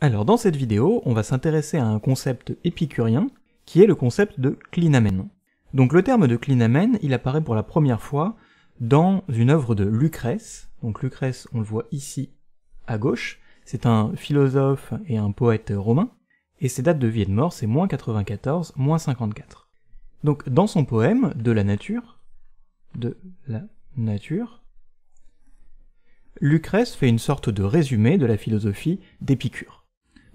Alors dans cette vidéo, on va s'intéresser à un concept épicurien, qui est le concept de clinamen. Donc le terme de clinamen, il apparaît pour la première fois dans une œuvre de Lucrèce. Donc Lucrèce, on le voit ici à gauche, c'est un philosophe et un poète romain, et ses dates de vie et de mort, c'est moins 94, moins 54. Donc dans son poème de la nature, de la nature, Lucrèce fait une sorte de résumé de la philosophie d'Épicure.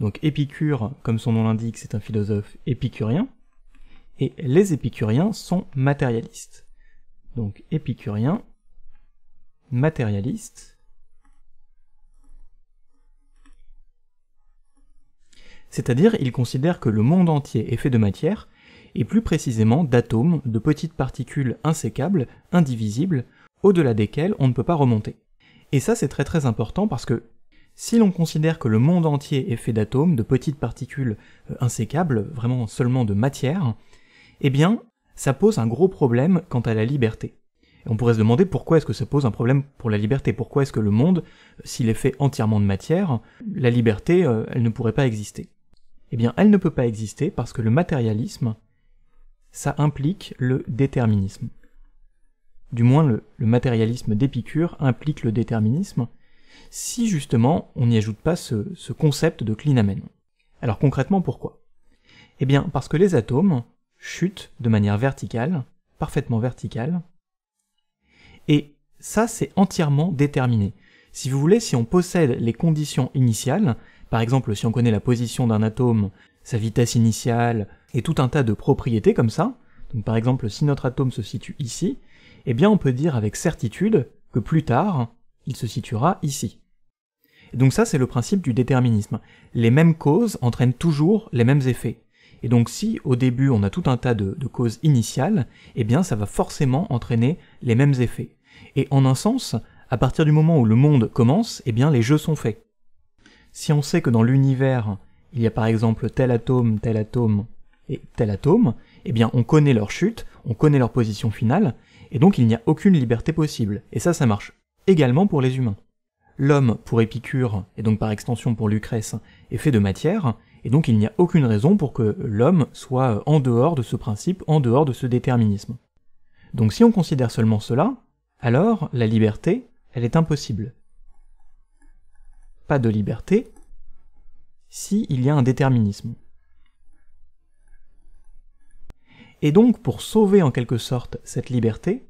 Donc Épicure, comme son nom l'indique, c'est un philosophe épicurien, et les épicuriens sont matérialistes. Donc épicurien, matérialiste. C'est-à-dire, ils considèrent que le monde entier est fait de matière, et plus précisément d'atomes, de petites particules insécables, indivisibles, au-delà desquelles on ne peut pas remonter. Et ça c'est très très important parce que si l'on considère que le monde entier est fait d'atomes, de petites particules euh, insécables, vraiment seulement de matière, eh bien, ça pose un gros problème quant à la liberté. on pourrait se demander pourquoi est-ce que ça pose un problème pour la liberté, pourquoi est-ce que le monde, euh, s'il est fait entièrement de matière, la liberté, euh, elle ne pourrait pas exister. Eh bien, elle ne peut pas exister parce que le matérialisme, ça implique le déterminisme. Du moins, le matérialisme d'Épicure implique le déterminisme, si justement on n'y ajoute pas ce, concept de clean Alors concrètement pourquoi Eh bien parce que les atomes chutent de manière verticale, parfaitement verticale, et ça c'est entièrement déterminé. Si vous voulez, si on possède les conditions initiales, par exemple si on connaît la position d'un atome, sa vitesse initiale, et tout un tas de propriétés comme ça, donc par exemple si notre atome se situe ici, eh bien on peut dire avec certitude que plus tard, il se situera ici. donc ça, c'est le principe du déterminisme. Les mêmes causes entraînent toujours les mêmes effets. Et donc si au début on a tout un tas de, de causes initiales, eh bien ça va forcément entraîner les mêmes effets. Et en un sens, à partir du moment où le monde commence, eh bien les jeux sont faits. Si on sait que dans l'univers, il y a par exemple tel atome, tel atome et tel atome, eh bien on connaît leur chute, on connaît leur position finale, et donc il n'y a aucune liberté possible. Et ça, ça marche également pour les humains. L'homme, pour Épicure, et donc par extension pour Lucrèce, est fait de matière, et donc il n'y a aucune raison pour que l'homme soit euh, en dehors de ce principe, en dehors de ce déterminisme. Donc si on considère seulement cela, alors la liberté, elle est impossible. Pas de liberté si il y a un déterminisme. Et donc pour sauver en quelque sorte cette liberté,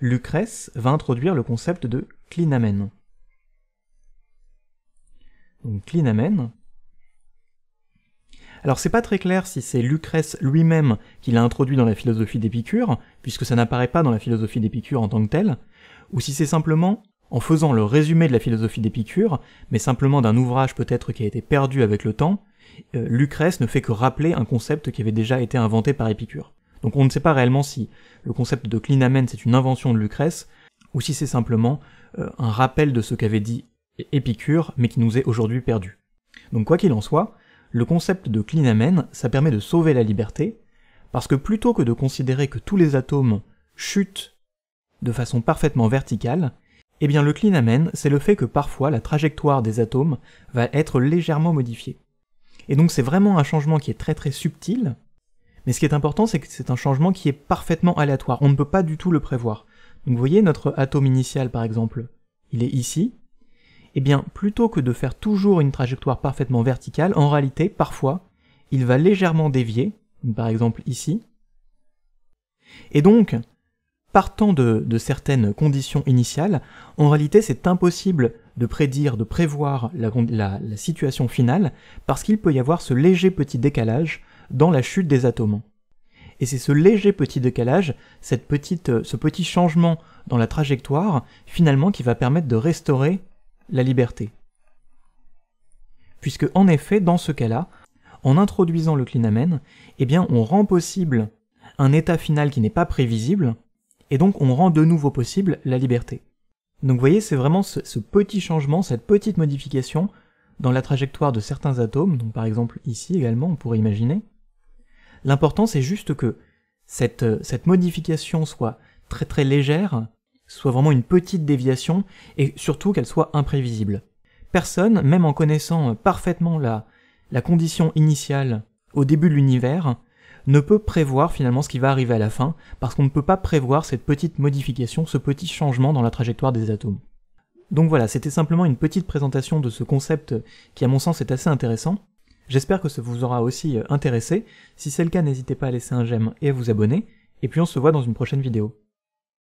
Lucrèce va introduire le concept de clinamen. Donc clinamen. Alors c'est pas très clair si c'est Lucrèce lui-même qui l'a introduit dans la philosophie d'Épicure, puisque ça n'apparaît pas dans la philosophie d'Épicure en tant que tel, ou si c'est simplement en faisant le résumé de la philosophie d'Épicure, mais simplement d'un ouvrage peut-être qui a été perdu avec le temps, euh, Lucrèce ne fait que rappeler un concept qui avait déjà été inventé par Épicure. Donc on ne sait pas réellement si le concept de clinamen c'est une invention de Lucrèce, ou si c'est simplement euh, un rappel de ce qu'avait dit Épicure, mais qui nous est aujourd'hui perdu. Donc quoi qu'il en soit, le concept de clinamen, ça permet de sauver la liberté, parce que plutôt que de considérer que tous les atomes chutent de façon parfaitement verticale, eh bien le clinamen, c'est le fait que parfois la trajectoire des atomes va être légèrement modifiée. Et donc c'est vraiment un changement qui est très très subtil, mais ce qui est important, c'est que c'est un changement qui est parfaitement aléatoire. On ne peut pas du tout le prévoir. Donc vous voyez notre atome initial par exemple, il est ici. Eh bien, plutôt que de faire toujours une trajectoire parfaitement verticale, en réalité, parfois, il va légèrement dévier, par exemple ici. Et donc, partant de, certaines conditions initiales, en réalité c'est impossible de prédire, de prévoir la, situation finale, parce qu'il peut y avoir ce léger petit décalage dans la chute des atomes. Et c'est ce léger petit décalage, cette petite, euh, ce petit changement dans la trajectoire, finalement qui va permettre de restaurer la liberté. Puisque en effet, dans ce cas-là, en introduisant le clinamen, eh bien on rend possible un état final qui n'est pas prévisible, et donc on rend de nouveau possible la liberté. Donc vous voyez, c'est vraiment ce, petit changement, cette petite modification dans la trajectoire de certains atomes, donc par exemple ici également, on pourrait imaginer. L'important c'est juste que cette, euh, modification soit très très légère, soit vraiment une petite déviation, et surtout qu'elle soit imprévisible. Personne, même en connaissant euh, parfaitement la condition initiale au début de l'univers, ne peut prévoir finalement ce qui va arriver à la fin, parce qu'on ne peut pas prévoir cette petite modification, ce petit changement dans la trajectoire des atomes. Donc voilà, c'était simplement une petite présentation de ce concept qui à mon sens est assez intéressant. J'espère que ça vous aura aussi euh, intéressé. Si c'est le cas, n'hésitez pas à laisser un j'aime et à vous abonner, et puis on se voit dans une prochaine vidéo.